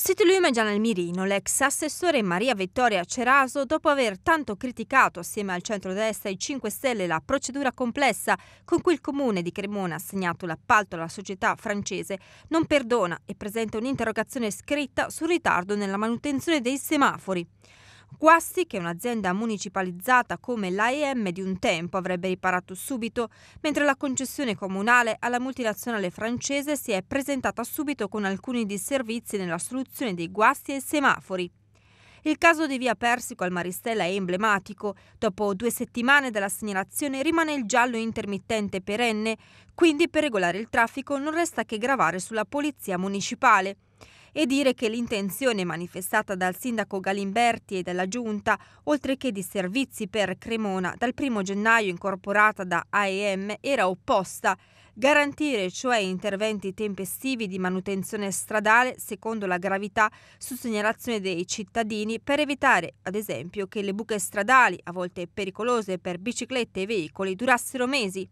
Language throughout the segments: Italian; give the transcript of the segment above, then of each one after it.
Si Sitlum Gianel Mirino, l'ex assessore Maria Vittoria Ceraso, dopo aver tanto criticato assieme al centro-destra e 5 Stelle la procedura complessa con cui il comune di Cremona ha assegnato l'appalto alla società francese, non perdona e presenta un'interrogazione scritta sul ritardo nella manutenzione dei semafori guasti che un'azienda municipalizzata come l'AEM di un tempo avrebbe riparato subito, mentre la concessione comunale alla multinazionale francese si è presentata subito con alcuni disservizi nella soluzione dei guasti e semafori. Il caso di via Persico al Maristella è emblematico. Dopo due settimane dalla segnalazione rimane il giallo intermittente perenne, quindi per regolare il traffico non resta che gravare sulla polizia municipale e dire che l'intenzione manifestata dal sindaco Galimberti e dalla giunta, oltre che di servizi per Cremona dal 1 gennaio incorporata da AEM, era opposta. Garantire cioè interventi tempestivi di manutenzione stradale secondo la gravità su segnalazione dei cittadini per evitare, ad esempio, che le buche stradali, a volte pericolose per biciclette e veicoli, durassero mesi.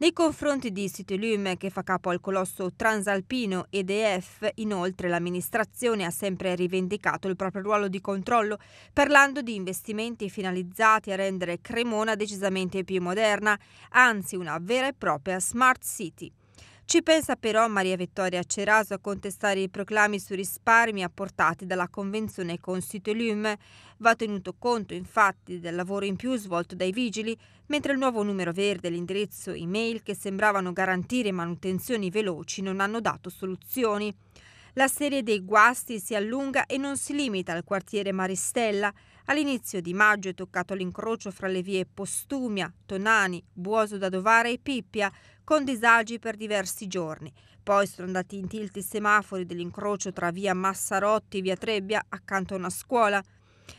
Nei confronti di Citilum, che fa capo al colosso transalpino EDF, inoltre l'amministrazione ha sempre rivendicato il proprio ruolo di controllo, parlando di investimenti finalizzati a rendere Cremona decisamente più moderna, anzi una vera e propria smart city. Ci pensa però Maria Vittoria Ceraso a contestare i proclami sui risparmi apportati dalla convenzione con Sitelium. Va tenuto conto infatti del lavoro in più svolto dai vigili, mentre il nuovo numero verde e l'indirizzo email che sembravano garantire manutenzioni veloci non hanno dato soluzioni. La serie dei guasti si allunga e non si limita al quartiere Maristella. All'inizio di maggio è toccato l'incrocio fra le vie Postumia, Tonani, Buoso da Dovara e Pippia, con disagi per diversi giorni. Poi sono andati in tilt i semafori dell'incrocio tra via Massarotti e via Trebbia accanto a una scuola.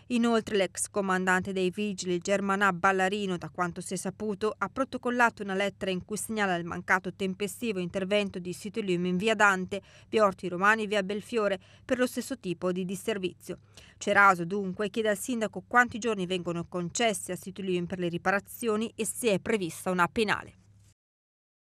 Inoltre l'ex comandante dei vigili Germanà Ballarino, da quanto si è saputo, ha protocollato una lettera in cui segnala il mancato tempestivo intervento di Sitolium in via Dante, via Orti Romani e via Belfiore per lo stesso tipo di disservizio. Ceraso dunque chiede al sindaco quanti giorni vengono concessi a Sitolium per le riparazioni e se è prevista una penale.